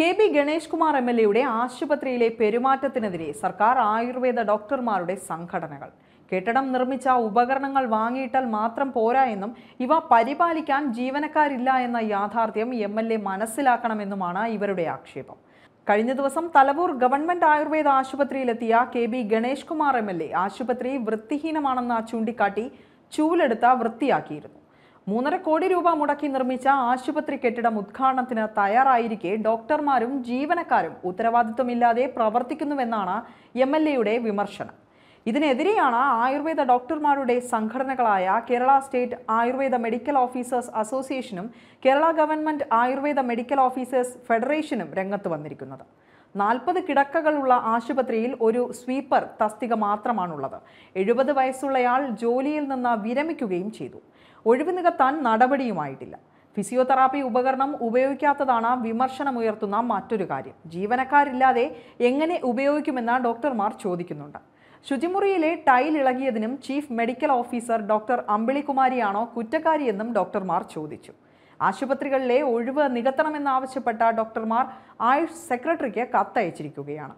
K B Ganesh Kumar M L എയുടെ ആശുപത്രിയിലെ പെരുമാറ്റത്തിനെതിരെ സർക്കാർ ആയുർവേദ ഡോക്ടർമാരുടെ സംഘടനകൾ കെട്ടിടം നിർമ്മിച്ച ഉപകരണങ്ങൾ വാങ്ങിയിട്ടാൽ മാത്രം പോരാ എന്നും ഇവ പരിപാലിക്കാൻ ജീവനക്കാരില്ല എന്ന യാഥാർത്ഥ്യം എം എൽ എ മനസ്സിലാക്കണമെന്നുമാണ് ഇവരുടെ ആക്ഷേപം കഴിഞ്ഞ ദിവസം തലവൂർ ഗവൺമെന്റ് ആയുർവേദ ആശുപത്രിയിലെത്തിയ K B Ganesh Kumar M L A ആശുപത്രി വൃത്തിഹീനമാണെന്ന് ചൂണ്ടിക്കാട്ടി ചൂലെടുത്ത വൃത്തിയാക്കിയിരുന്നു മൂന്നര കോടി രൂപ മുടക്കി നിർമ്മിച്ച ആശുപത്രി കെട്ടിടം ഉദ്ഘാടനത്തിന് തയ്യാറായിരിക്കെ ഡോക്ടർമാരും ജീവനക്കാരും ഉത്തരവാദിത്വമില്ലാതെ പ്രവർത്തിക്കുന്നുവെന്നാണ് എം എൽ എയുടെ വിമർശനം ഇതിനെതിരെയാണ് ആയുർവേദ ഡോക്ടർമാരുടെ സംഘടനകളായ Kerala state Ayurveda medical officers അസോസിയേഷനും Kerala government Ayurveda medical officers ഫെഡറേഷനും രംഗത്ത് വന്നിരിക്കുന്നത് നാൽപ്പത് കിടക്കകളുള്ള ആശുപത്രിയിൽ ഒരു സ്വീപ്പർ തസ്തിക മാത്രമാണുള്ളത് എഴുപത് വയസ്സുള്ളയാൾ ജോലിയിൽ നിന്ന് വിരമിക്കുകയും ചെയ്തു ഒഴിവ് നികത്താൻ നടപടിയുമായിട്ടില്ല ഫിസിയോതെറാപ്പി ഉപകരണം ഉപയോഗിക്കാത്തതാണ് വിമർശനമുയർത്തുന്ന മറ്റൊരു കാര്യം ജീവനക്കാരില്ലാതെ എങ്ങനെ ഉപയോഗിക്കുമെന്ന് ഡോക്ടർമാർ ചോദിക്കുന്നുണ്ട് ശുചിമുറിയിലെ ടൈൽ ഇളകിയതിനും ചീഫ് മെഡിക്കൽ ഓഫീസർ ഡോക്ടർ അമ്പിളികുമാരിയാണോ കുറ്റക്കാരിയെന്നും ഡോക്ടർമാർ ചോദിച്ചു ആശുപത്രികളിലെ ഒഴിവ് നികത്തണമെന്നാവശ്യപ്പെട്ട ഡോക്ടർമാർ ആയുഷ് സെക്രട്ടറിക്ക് കത്തയച്ചിരിക്കുകയാണ്